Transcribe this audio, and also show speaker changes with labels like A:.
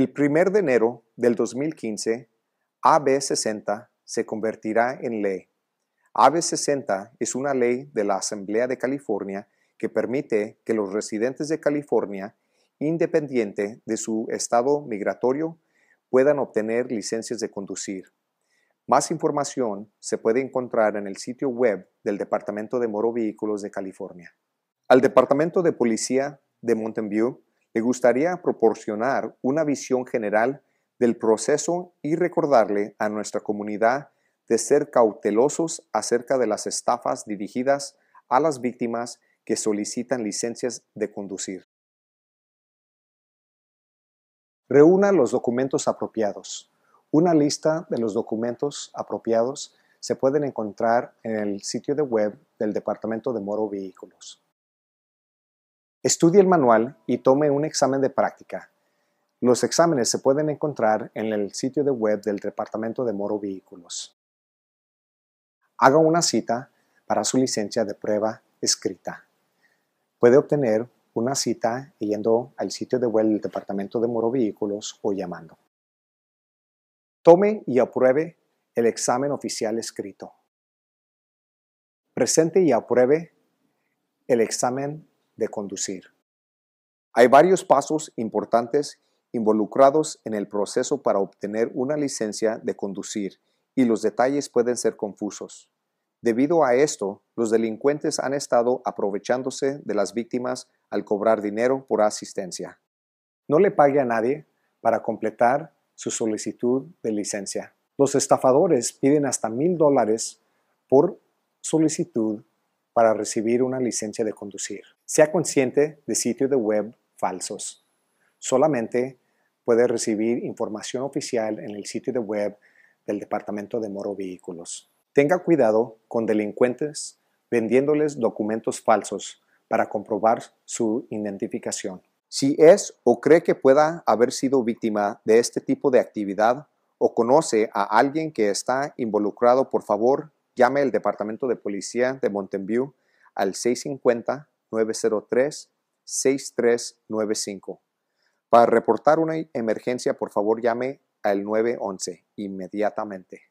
A: El 1 de enero del 2015, AB60 se convertirá en ley. AB60 es una ley de la Asamblea de California que permite que los residentes de California, independiente de su estado migratorio, puedan obtener licencias de conducir. Más información se puede encontrar en el sitio web del Departamento de Moro Vehículos de California. Al Departamento de Policía de Mountain View le gustaría proporcionar una visión general del proceso y recordarle a nuestra comunidad de ser cautelosos acerca de las estafas dirigidas a las víctimas que solicitan licencias de conducir. Reúna los documentos apropiados. Una lista de los documentos apropiados se pueden encontrar en el sitio web del Departamento de Moro Vehículos. Estudie el manual y tome un examen de práctica. Los exámenes se pueden encontrar en el sitio de web del Departamento de Moro Vehículos. Haga una cita para su licencia de prueba escrita. Puede obtener una cita yendo al sitio de web del Departamento de Moro Vehículos o llamando. Tome y apruebe el examen oficial escrito. Presente y apruebe el examen de conducir. Hay varios pasos importantes involucrados en el proceso para obtener una licencia de conducir y los detalles pueden ser confusos. Debido a esto, los delincuentes han estado aprovechándose de las víctimas al cobrar dinero por asistencia. No le pague a nadie para completar su solicitud de licencia. Los estafadores piden hasta mil dólares por solicitud para recibir una licencia de conducir. Sea consciente de sitios de web falsos. Solamente puede recibir información oficial en el sitio de web del Departamento de Moro Vehículos. Tenga cuidado con delincuentes vendiéndoles documentos falsos para comprobar su identificación. Si es o cree que pueda haber sido víctima de este tipo de actividad o conoce a alguien que está involucrado, por favor, Llame al Departamento de Policía de Mountain al 650-903-6395. Para reportar una emergencia, por favor llame al 911 inmediatamente.